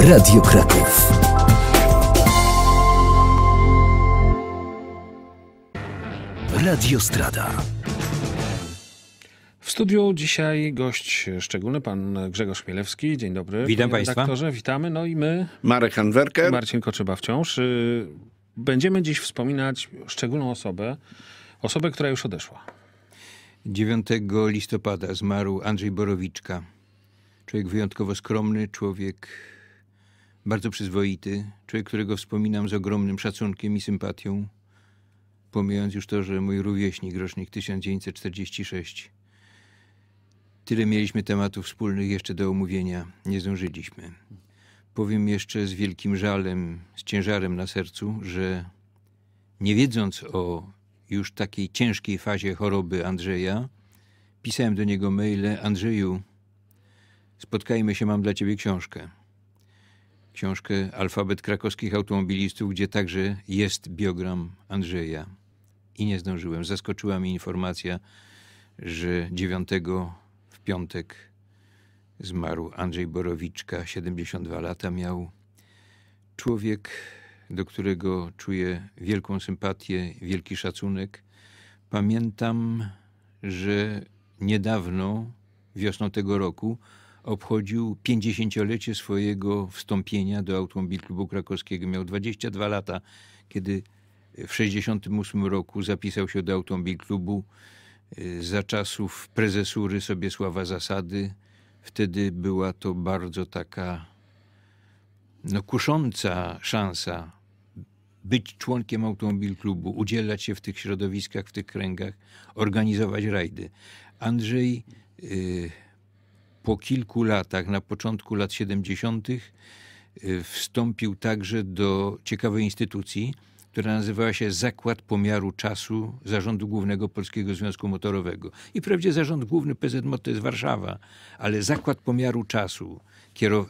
Radio Kraków. Radio Strada. W studiu dzisiaj gość szczególny, pan Grzegorz Mielewski. Dzień dobry. Witam panie Państwa. Redaktorze, witamy. No i my. Marek Handwerker. Marcin Koczyba wciąż. Y, będziemy dziś wspominać szczególną osobę, osobę, która już odeszła. 9 listopada zmarł Andrzej Borowiczka. Człowiek wyjątkowo skromny, człowiek bardzo przyzwoity, człowiek, którego wspominam z ogromnym szacunkiem i sympatią, pomijając już to, że mój rówieśnik, rocznik 1946. Tyle mieliśmy tematów wspólnych jeszcze do omówienia, nie zdążyliśmy. Powiem jeszcze z wielkim żalem, z ciężarem na sercu, że nie wiedząc o już takiej ciężkiej fazie choroby Andrzeja, pisałem do niego maile: Andrzeju, spotkajmy się, mam dla ciebie książkę książkę Alfabet krakowskich automobilistów, gdzie także jest biogram Andrzeja. I nie zdążyłem. Zaskoczyła mnie informacja, że 9 w piątek zmarł Andrzej Borowiczka, 72 lata miał. Człowiek, do którego czuję wielką sympatię, wielki szacunek. Pamiętam, że niedawno, wiosną tego roku, obchodził 50-lecie swojego wstąpienia do Automobil Klubu Krakowskiego. Miał 22 lata, kiedy w 1968 roku zapisał się do Automobil Klubu y, za czasów prezesury Sobiesława Zasady. Wtedy była to bardzo taka no, kusząca szansa być członkiem Automobil Klubu, udzielać się w tych środowiskach, w tych kręgach, organizować rajdy. Andrzej... Yy, po kilku latach, na początku lat 70., y, wstąpił także do ciekawej instytucji, która nazywała się Zakład Pomiaru Czasu Zarządu Głównego Polskiego Związku Motorowego. I wprawdzie Zarząd Główny PZMOT to jest Warszawa, ale Zakład Pomiaru Czasu,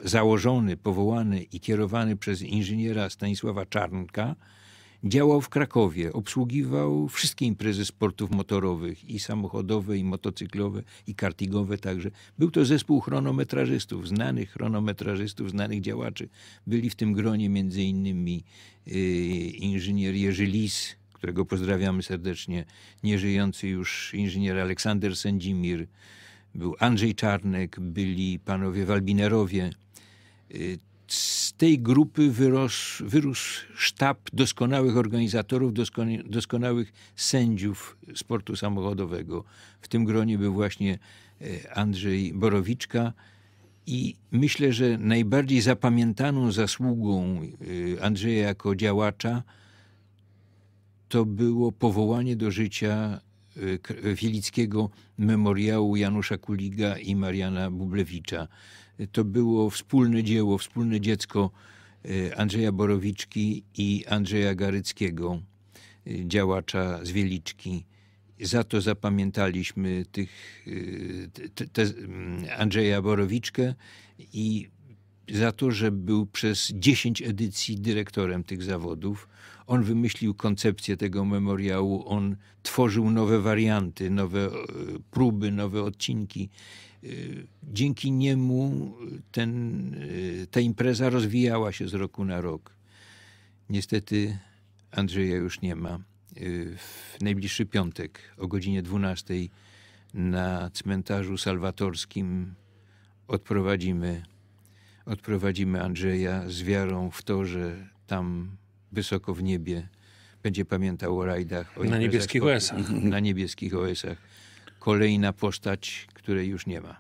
założony, powołany i kierowany przez inżyniera Stanisława Czarnka, Działał w Krakowie, obsługiwał wszystkie imprezy sportów motorowych i samochodowe, i motocyklowe, i kartingowe także. Był to zespół chronometrażystów, znanych chronometrażystów, znanych działaczy. Byli w tym gronie między innymi y, inżynier Jerzy Lis, którego pozdrawiamy serdecznie, nieżyjący już inżynier Aleksander Sędzimir, był Andrzej Czarnek, byli panowie Walbinerowie. Y, z tej grupy wyros, wyrósł sztab doskonałych organizatorów, doskonałych sędziów sportu samochodowego. W tym gronie był właśnie e, Andrzej Borowiczka. I myślę, że najbardziej zapamiętaną zasługą e, Andrzeja jako działacza to było powołanie do życia e, Wielickiego Memoriału Janusza Kuliga i Mariana Bublewicza to było wspólne dzieło, wspólne dziecko e, Andrzeja Borowiczki i Andrzeja Garyckiego, e, działacza z Wieliczki. Za to zapamiętaliśmy tych, e, te, te mm, Andrzeja Borowiczkę i za to, że był przez 10 edycji dyrektorem tych zawodów. On wymyślił koncepcję tego memoriału, on tworzył nowe warianty, nowe próby, nowe odcinki. Y, dzięki niemu ten, y, ta impreza rozwijała się z roku na rok. Niestety Andrzeja już nie ma. Y, w najbliższy piątek o godzinie 12 na cmentarzu salwatorskim odprowadzimy, odprowadzimy Andrzeja z wiarą w to, że tam wysoko w niebie będzie pamiętał o rajdach. O na niebieskich OS-ach. Na niebieskich OS-ach. Kolejna postać, której już nie ma?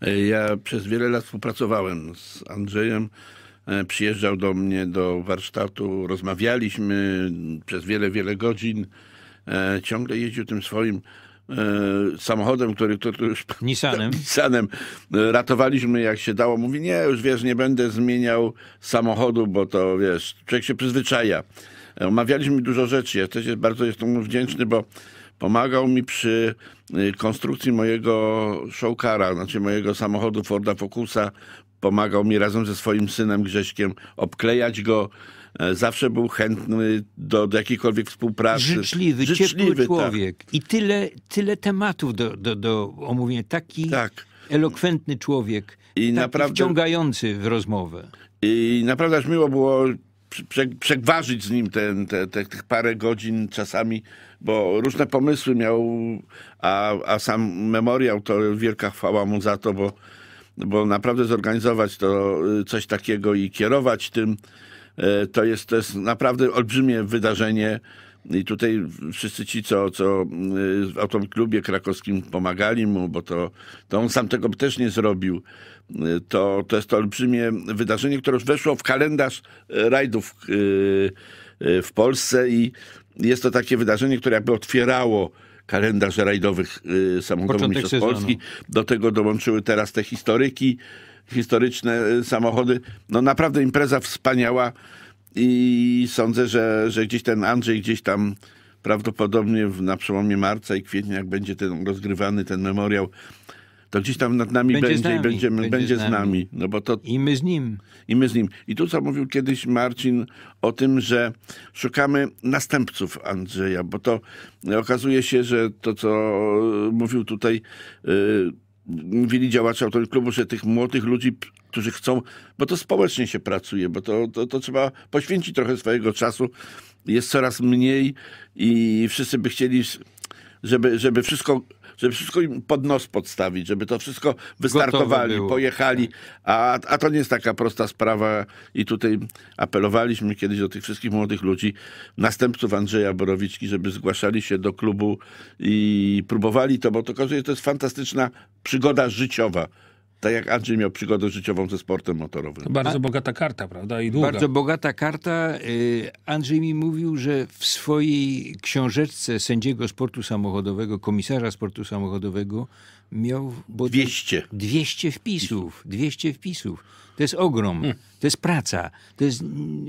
E, ja przez wiele lat współpracowałem z Andrzejem. E, przyjeżdżał do mnie do warsztatu, rozmawialiśmy przez wiele, wiele godzin. E, ciągle jeździł tym swoim samochodem, który to, już... Nissanem. Nissanem. Ratowaliśmy jak się dało. Mówi, nie, już wiesz, nie będę zmieniał samochodu, bo to wiesz, człowiek się przyzwyczaja. Omawialiśmy dużo rzeczy. Ja też bardzo jestem mu wdzięczny, bo pomagał mi przy y, konstrukcji mojego showkara, znaczy mojego samochodu Forda Focusa. Pomagał mi razem ze swoim synem Grześkiem obklejać go. E, zawsze był chętny do, do jakiejkolwiek współpracy. Życzliwy, Życzliwy ciepły tak. człowiek. Tak. I tyle, tyle tematów do, do, do omówienia. Taki tak. elokwentny człowiek. I taki naprawdę wciągający w rozmowę. I naprawdę aż miło było przegwarzyć z nim ten, te, te, tych parę godzin czasami, bo różne pomysły miał, a, a sam memoriał to wielka chwała mu za to, bo, bo naprawdę zorganizować to y, coś takiego i kierować tym, y, to jest, to jest naprawdę olbrzymie wydarzenie i tutaj wszyscy ci, co, co y, w autoklubie krakowskim pomagali mu, bo to, to on sam tego też nie zrobił, y, to, to jest to olbrzymie wydarzenie, które już weszło w kalendarz y, rajdów w Polsce i jest to takie wydarzenie, które jakby otwierało kalendarz rajdowych samochodów mistrzostw Polski. Do tego dołączyły teraz te historyki, historyczne samochody. No naprawdę impreza wspaniała i sądzę, że, że gdzieś ten Andrzej gdzieś tam prawdopodobnie na przełomie marca i kwietnia, jak będzie ten rozgrywany ten memoriał, to gdzieś tam nad nami będzie, będzie będziemy, będzie, będzie z, nami. z nami. No bo to, I my z nim. I my z nim. I tu co mówił kiedyś Marcin o tym, że szukamy następców Andrzeja, bo to okazuje się, że to co mówił tutaj... Yy, mówili działacze autorytetu klubu, że tych młodych ludzi, którzy chcą, bo to społecznie się pracuje, bo to, to, to trzeba poświęcić trochę swojego czasu. Jest coraz mniej i wszyscy by chcieli, żeby, żeby wszystko żeby wszystko im pod nos podstawić, żeby to wszystko wystartowali, pojechali, tak. a, a to nie jest taka prosta sprawa i tutaj apelowaliśmy kiedyś do tych wszystkich młodych ludzi, następców Andrzeja Borowiczki, żeby zgłaszali się do klubu i próbowali to, bo to, to jest fantastyczna przygoda życiowa tak jak Andrzej miał przygodę życiową ze sportem motorowym. Bardzo A, bogata karta, prawda? I długa. Bardzo bogata karta. Y, Andrzej mi mówił, że w swojej książeczce sędziego sportu samochodowego, komisarza sportu samochodowego, miał... Bo 200. 200 wpisów, 200 wpisów. To jest ogrom, hmm. to jest praca, to jest mm,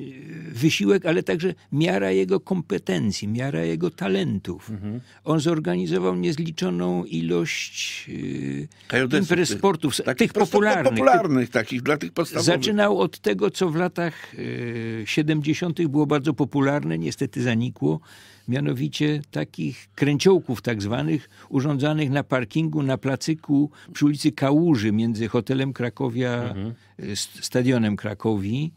wysiłek, ale także miara jego kompetencji, miara jego talentów. Mhm. On zorganizował niezliczoną ilość yy, imprez sportów, tych, tych popularnych. popularnych takich, dla tych podstawowych. Zaczynał od tego, co w latach yy, 70. było bardzo popularne, niestety zanikło, mianowicie takich kręciołków tak zwanych, urządzanych na parkingu, na placyku przy ulicy Kałuży między hotelem Krakowia, mhm. E, stadionem Krakowi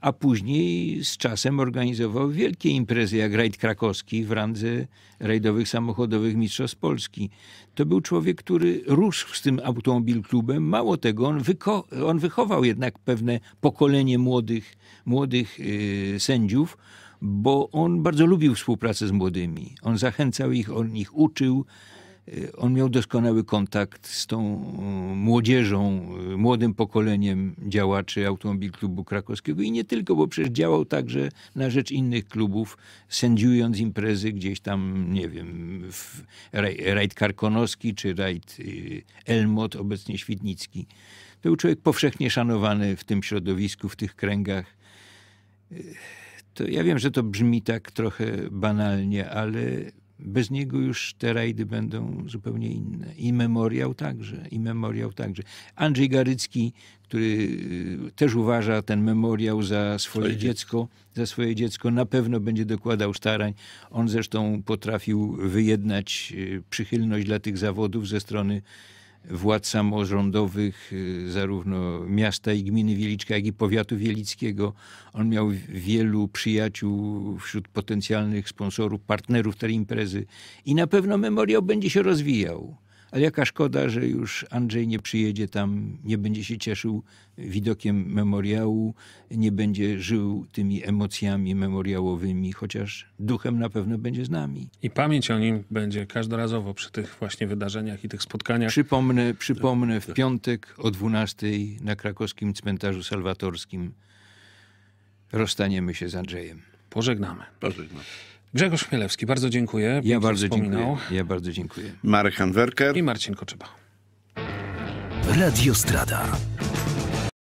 a później z czasem organizował wielkie imprezy, jak rajd krakowski w randze rajdowych samochodowych Mistrzostw Polski. To był człowiek, który rósł z tym automobilklubem. klubem. Mało tego, on, wyko- on wychował jednak pewne pokolenie młodych, młodych yy, sędziów, bo on bardzo lubił współpracę z młodymi. On zachęcał ich, on ich uczył. E, on miał doskonały kontakt z tą e, młodzieżą, e, młodym pokoleniem działaczy Automobil Klubu Krakowskiego i nie tylko, bo przecież działał także na rzecz innych klubów, sędziując imprezy gdzieś tam, nie wiem, w rajd Karkonoski czy rajd Elmot, obecnie Świdnicki. To był człowiek powszechnie szanowany w tym środowisku, w tych kręgach to ja wiem, że to brzmi tak trochę banalnie, ale bez niego już te rajdy będą zupełnie inne. I memoriał także, i memoriał także. Andrzej Garycki, który y, też uważa ten memoriał za swoje, swoje dziecko, za swoje dziecko, na pewno będzie dokładał starań. On zresztą potrafił wyjednać y, przychylność dla tych zawodów ze strony władz samorządowych y, zarówno miasta i gminy Wieliczka, jak i powiatu wielickiego. On miał wielu przyjaciół wśród potencjalnych sponsorów, partnerów tej imprezy i na pewno memoriał będzie się rozwijał. Ale jaka szkoda, że już Andrzej nie przyjedzie tam, nie będzie się cieszył widokiem memoriału, nie będzie żył tymi emocjami memoriałowymi, chociaż duchem na pewno będzie z nami. I pamięć o nim będzie każdorazowo przy tych właśnie wydarzeniach i tych spotkaniach. Przypomnę, przypomnę w piątek o 12 na krakowskim cmentarzu salwatorskim rozstaniemy się z Andrzejem. Pożegnamy. Pożegnamy. Grzegorz Chmielewski, bardzo dziękuję. Ja bardzo dziękuję. Ja bardzo dziękuję. Marek Hanwerker i Marcin Koczyba. Radio Strada.